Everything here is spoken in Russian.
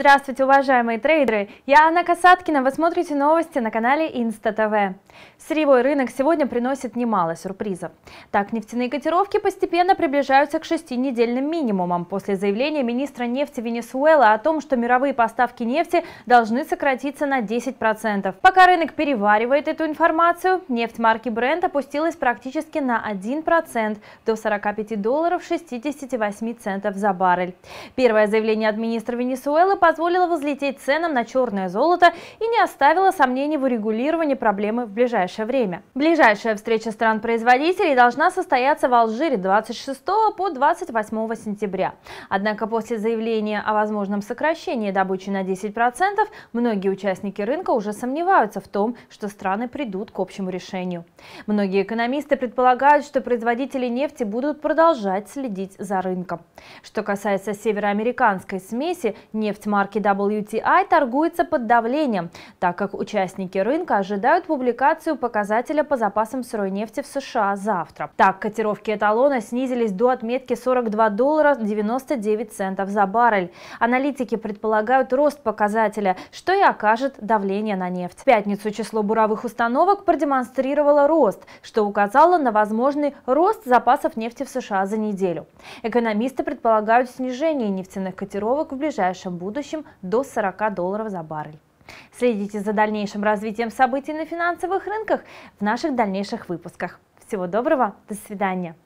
Здравствуйте, уважаемые трейдеры! Я Анна Касаткина, вы смотрите новости на канале Инста ТВ. Сырьевой рынок сегодня приносит немало сюрпризов. Так, нефтяные котировки постепенно приближаются к шестинедельным минимумам после заявления министра нефти Венесуэлы о том, что мировые поставки нефти должны сократиться на 10%. Пока рынок переваривает эту информацию, нефть марки Brent опустилась практически на 1% до 45 долларов 68 центов за баррель. Первое заявление от министра Венесуэлы по позволила взлететь ценам на черное золото и не оставила сомнений в урегулировании проблемы в ближайшее время. Ближайшая встреча стран-производителей должна состояться в Алжире 26 по 28 сентября. Однако после заявления о возможном сокращении добычи на 10%, многие участники рынка уже сомневаются в том, что страны придут к общему решению. Многие экономисты предполагают, что производители нефти будут продолжать следить за рынком. Что касается североамериканской смеси, нефть марки WTI торгуется под давлением, так как участники рынка ожидают публикацию показателя по запасам сырой нефти в США завтра. Так, котировки эталона снизились до отметки 42 доллара 99 центов за баррель. Аналитики предполагают рост показателя, что и окажет давление на нефть. В пятницу число буровых установок продемонстрировало рост, что указало на возможный рост запасов нефти в США за неделю. Экономисты предполагают снижение нефтяных котировок в ближайшем будущем будущем до 40 долларов за баррель. Следите за дальнейшим развитием событий на финансовых рынках в наших дальнейших выпусках. Всего доброго, до свидания.